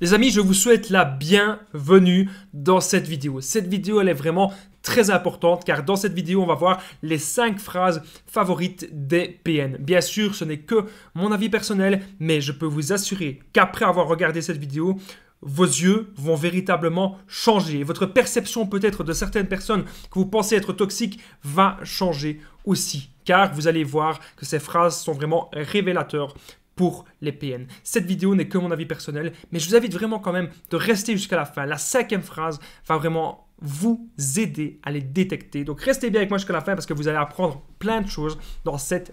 Les amis, je vous souhaite la bienvenue dans cette vidéo. Cette vidéo, elle est vraiment très importante car dans cette vidéo, on va voir les 5 phrases favorites des PN. Bien sûr, ce n'est que mon avis personnel, mais je peux vous assurer qu'après avoir regardé cette vidéo, vos yeux vont véritablement changer. Votre perception peut-être de certaines personnes que vous pensez être toxiques va changer aussi, car vous allez voir que ces phrases sont vraiment révélateurs pour les PN. Cette vidéo n'est que mon avis personnel, mais je vous invite vraiment quand même de rester jusqu'à la fin. La cinquième phrase va vraiment vous aider à les détecter. Donc restez bien avec moi jusqu'à la fin parce que vous allez apprendre plein de choses dans cette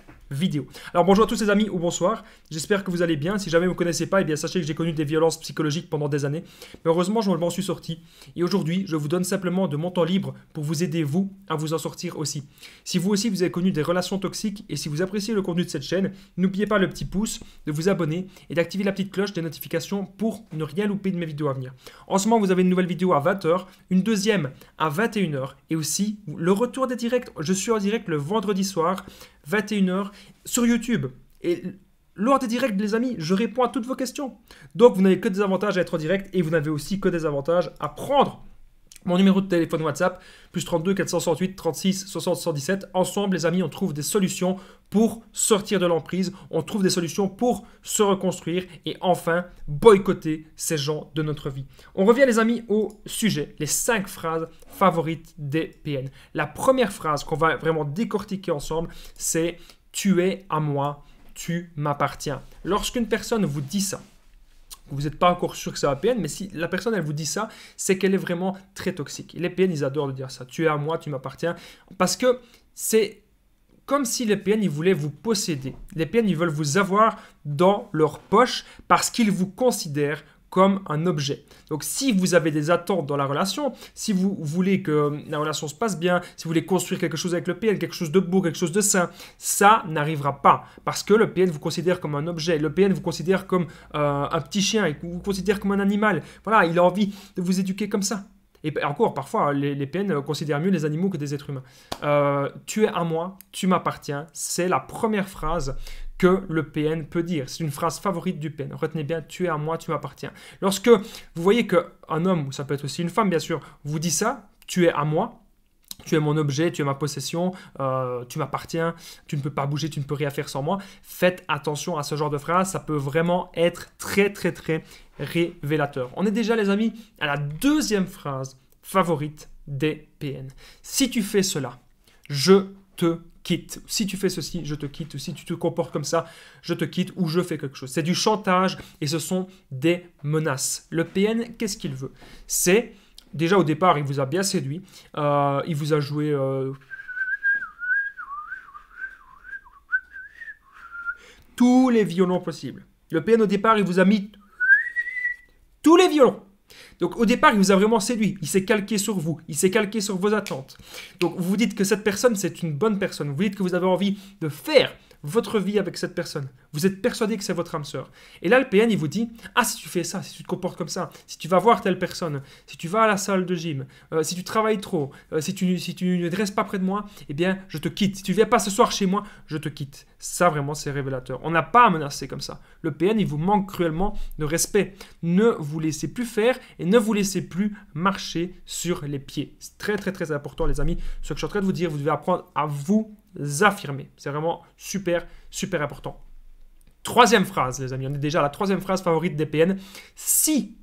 alors bonjour à tous les amis ou bonsoir, j'espère que vous allez bien. Si jamais vous ne connaissez pas, eh bien sachez que j'ai connu des violences psychologiques pendant des années, mais heureusement je m'en suis sorti. Et aujourd'hui, je vous donne simplement de mon temps libre pour vous aider vous à vous en sortir aussi. Si vous aussi vous avez connu des relations toxiques et si vous appréciez le contenu de cette chaîne, n'oubliez pas le petit pouce, de vous abonner et d'activer la petite cloche des notifications pour ne rien louper de mes vidéos à venir. En ce moment, vous avez une nouvelle vidéo à 20h, une deuxième à 21h et aussi le retour des directs. Je suis en direct le vendredi soir 21h, sur YouTube. Et lors des directs, les amis, je réponds à toutes vos questions. Donc, vous n'avez que des avantages à être en direct et vous n'avez aussi que des avantages à prendre mon numéro de téléphone WhatsApp, plus 32 468 36 60 117. Ensemble, les amis, on trouve des solutions pour sortir de l'emprise, on trouve des solutions pour se reconstruire et enfin boycotter ces gens de notre vie. On revient, les amis, au sujet, les cinq phrases favorites des PN. La première phrase qu'on va vraiment décortiquer ensemble, c'est Tu es à moi, tu m'appartiens. Lorsqu'une personne vous dit ça, vous n'êtes pas encore sûr que c'est APN, mais si la personne, elle vous dit ça, c'est qu'elle est vraiment très toxique. les PN, ils adorent dire ça. Tu es à moi, tu m'appartiens. Parce que c'est comme si les PN, ils voulaient vous posséder. Les PN, ils veulent vous avoir dans leur poche parce qu'ils vous considèrent comme un objet. Donc si vous avez des attentes dans la relation, si vous voulez que euh, la relation se passe bien, si vous voulez construire quelque chose avec le PN, quelque chose de beau, quelque chose de sain, ça n'arrivera pas parce que le PN vous considère comme un objet, le PN vous considère comme euh, un petit chien, il vous considère comme un animal. Voilà, il a envie de vous éduquer comme ça. Et encore, parfois, hein, les, PN considèrent mieux les animaux que des êtres humains. Euh, tu es à moi, tu m'appartiens, c'est la première phrase que le PN peut dire. C'est une phrase favorite du PN. Retenez bien, tu es à moi, tu m'appartiens. Lorsque vous voyez qu'un homme, ou ça peut être aussi une femme bien sûr, vous dit ça, tu es à moi, tu es mon objet, tu es ma possession, euh, tu m'appartiens, tu ne peux pas bouger, tu ne peux rien faire sans moi. Faites attention à ce genre de phrase, ça peut vraiment être très très très révélateur. On est déjà les amis à la deuxième phrase favorite des PN. Si tu fais cela, je te quitte. Si tu fais ceci, je te quitte. si tu te comportes comme ça, je te quitte. Ou je fais quelque chose. C'est du chantage et ce sont des menaces. Le PN, qu'est-ce qu'il veut C'est, déjà au départ, il vous a bien séduit. Euh, il vous a joué... Euh, tous les violons possibles. Le PN au départ, il vous a mis tous les violons. Donc au départ, il vous a vraiment séduit, il s'est calqué sur vous, il s'est calqué sur vos attentes. Donc vous vous dites que cette personne, c'est une bonne personne, vous dites que vous avez envie de faire votre vie avec cette personne. Vous êtes persuadé que c'est votre âme sœur. Et là, le PN, il vous dit Ah, si tu fais ça, si tu te comportes comme ça, si tu vas voir telle personne, si tu vas à la salle de gym, euh, si tu travailles trop, euh, si, tu, si tu ne dresses pas près de moi, eh bien, je te quitte. Si tu ne viens pas ce soir chez moi, je te quitte. Ça, vraiment, c'est révélateur. On n'a pas à menacer comme ça. Le PN, il vous manque cruellement de respect. Ne vous laissez plus faire et ne vous laissez plus marcher sur les pieds. C'est très, très, très important, les amis. Ce que je suis en train de vous dire, vous devez apprendre à vous affirmer. C'est vraiment super, super important. Troisième phrase, les amis, on est déjà à la troisième phrase favorite des PN. Si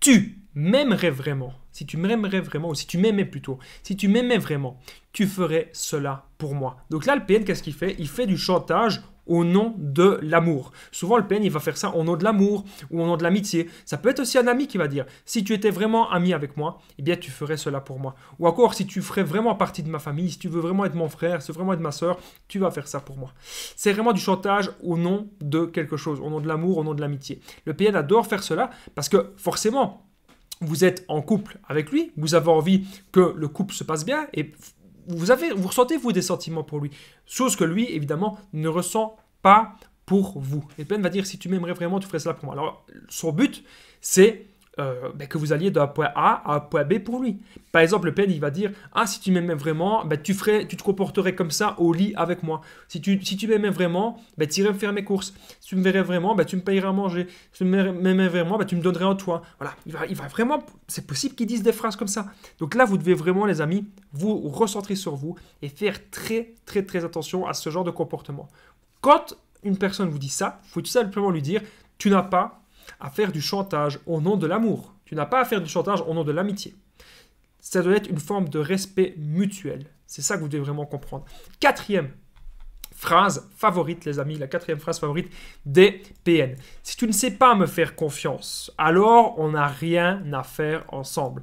tu m'aimerais vraiment, si tu m'aimerais vraiment, ou si tu m'aimais plutôt, si tu m'aimais vraiment, tu ferais cela pour moi. Donc là, le PN, qu'est-ce qu'il fait Il fait du chantage au nom de l'amour. Souvent, le PN, il va faire ça au nom de l'amour ou au nom de l'amitié. Ça peut être aussi un ami qui va dire, si tu étais vraiment ami avec moi, eh bien, tu ferais cela pour moi. Ou encore, si tu ferais vraiment partie de ma famille, si tu veux vraiment être mon frère, si tu veux vraiment être ma soeur, tu vas faire ça pour moi. C'est vraiment du chantage au nom de quelque chose, au nom de l'amour, au nom de l'amitié. Le PN adore faire cela parce que forcément, vous êtes en couple avec lui, vous avez envie que le couple se passe bien et vous, avez, vous ressentez, vous, des sentiments pour lui. Chose que lui, évidemment, ne ressent pas pour vous. Et Ben va dire, si tu m'aimerais vraiment, tu ferais cela pour moi. Alors, son but, c'est euh, ben, que vous alliez d'un point A à un point B pour lui. Par exemple, Le père, il va dire Ah, si tu m'aimais vraiment, ben, tu, ferais, tu te comporterais comme ça au lit avec moi. Si tu, si tu m'aimais vraiment, ben, tu irais me faire mes courses. Si tu me verrais vraiment, ben, tu me payerais à manger. Si tu m'aimais vraiment, ben, tu me donnerais un toi. Voilà, il va, vraiment. C'est possible qu'il dise des phrases comme ça. Donc là, vous devez vraiment, les amis, vous recentrer sur vous et faire très, très, très attention à ce genre de comportement. Quand une personne vous dit ça, il faut tout simplement lui dire Tu n'as pas à faire du chantage au nom de l'amour. Tu n'as pas à faire du chantage au nom de l'amitié. Ça doit être une forme de respect mutuel. C'est ça que vous devez vraiment comprendre. Quatrième phrase favorite, les amis, la quatrième phrase favorite des PN. Si tu ne sais pas me faire confiance, alors on n'a rien à faire ensemble.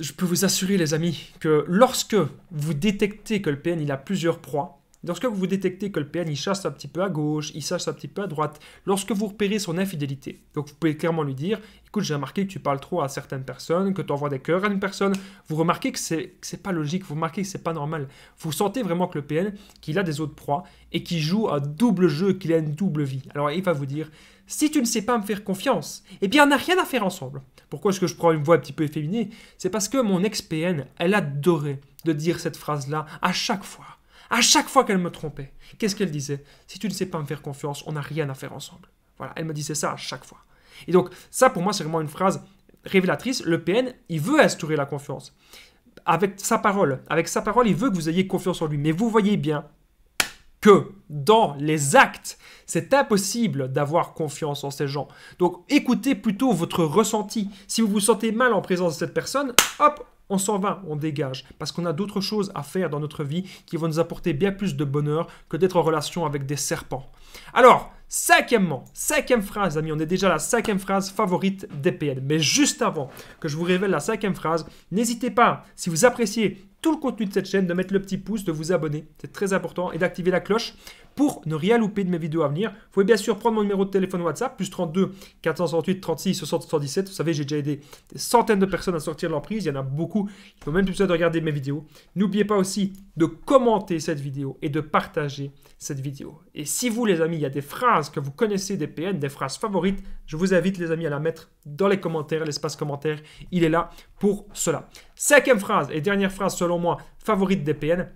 Je peux vous assurer, les amis, que lorsque vous détectez que le PN il a plusieurs proies, Lorsque vous détectez que le PN il chasse un petit peu à gauche, il chasse un petit peu à droite, lorsque vous repérez son infidélité, donc vous pouvez clairement lui dire écoute, j'ai remarqué que tu parles trop à certaines personnes, que tu envoies des cœurs à une personne, vous remarquez que c'est n'est pas logique, vous remarquez que c'est pas normal. Vous sentez vraiment que le PN qu'il a des autres proies et qu'il joue un double jeu, qu'il a une double vie. Alors il va vous dire si tu ne sais pas me faire confiance, eh bien on n'a rien à faire ensemble. Pourquoi est-ce que je prends une voix un petit peu efféminée C'est parce que mon ex-PN, elle adorait de dire cette phrase-là à chaque fois. À chaque fois qu'elle me trompait, qu'est-ce qu'elle disait Si tu ne sais pas me faire confiance, on n'a rien à faire ensemble. Voilà, elle me disait ça à chaque fois. Et donc, ça pour moi, c'est vraiment une phrase révélatrice. Le PN, il veut instaurer la confiance. Avec sa parole, avec sa parole, il veut que vous ayez confiance en lui. Mais vous voyez bien que dans les actes, c'est impossible d'avoir confiance en ces gens. Donc écoutez plutôt votre ressenti. Si vous vous sentez mal en présence de cette personne, hop, on s'en va, on dégage, parce qu'on a d'autres choses à faire dans notre vie qui vont nous apporter bien plus de bonheur que d'être en relation avec des serpents. Alors, Cinquièmement, cinquième phrase, amis, on est déjà la cinquième phrase favorite d'EPN. Mais juste avant que je vous révèle la cinquième phrase, n'hésitez pas, si vous appréciez tout le contenu de cette chaîne, de mettre le petit pouce, de vous abonner, c'est très important, et d'activer la cloche pour ne rien louper de mes vidéos à venir. Vous pouvez bien sûr prendre mon numéro de téléphone WhatsApp, plus 32 468 36 60 77. Vous savez, j'ai déjà aidé des centaines de personnes à sortir de l'emprise, il y en a beaucoup qui n'ont même plus besoin de regarder mes vidéos. N'oubliez pas aussi de commenter cette vidéo et de partager cette vidéo. Et si vous, les amis, il y a des phrases que vous connaissez des PN, des phrases favorites, je vous invite les amis à la mettre dans les commentaires, l'espace commentaire, il est là pour cela. Cinquième phrase et dernière phrase selon moi favorite des PN.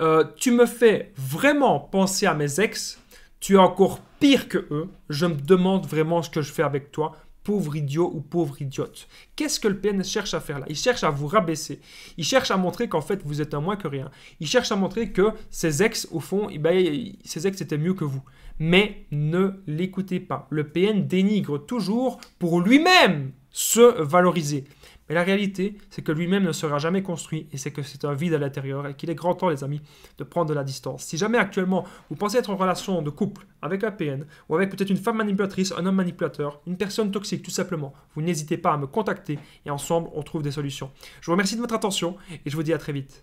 Euh, tu me fais vraiment penser à mes ex, tu es encore pire que eux, je me demande vraiment ce que je fais avec toi, pauvre idiot ou pauvre idiote. Qu'est-ce que le PN cherche à faire là Il cherche à vous rabaisser. Il cherche à montrer qu'en fait, vous êtes un moins que rien. Il cherche à montrer que ses ex, au fond, eh ben, ses ex étaient mieux que vous. Mais ne l'écoutez pas. Le PN dénigre toujours pour lui-même se valoriser. Mais la réalité, c'est que lui-même ne sera jamais construit et c'est que c'est un vide à l'intérieur et qu'il est grand temps, les amis, de prendre de la distance. Si jamais actuellement vous pensez être en relation de couple avec un PN ou avec peut-être une femme manipulatrice, un homme manipulateur, une personne toxique tout simplement, vous n'hésitez pas à me contacter et ensemble on trouve des solutions. Je vous remercie de votre attention et je vous dis à très vite.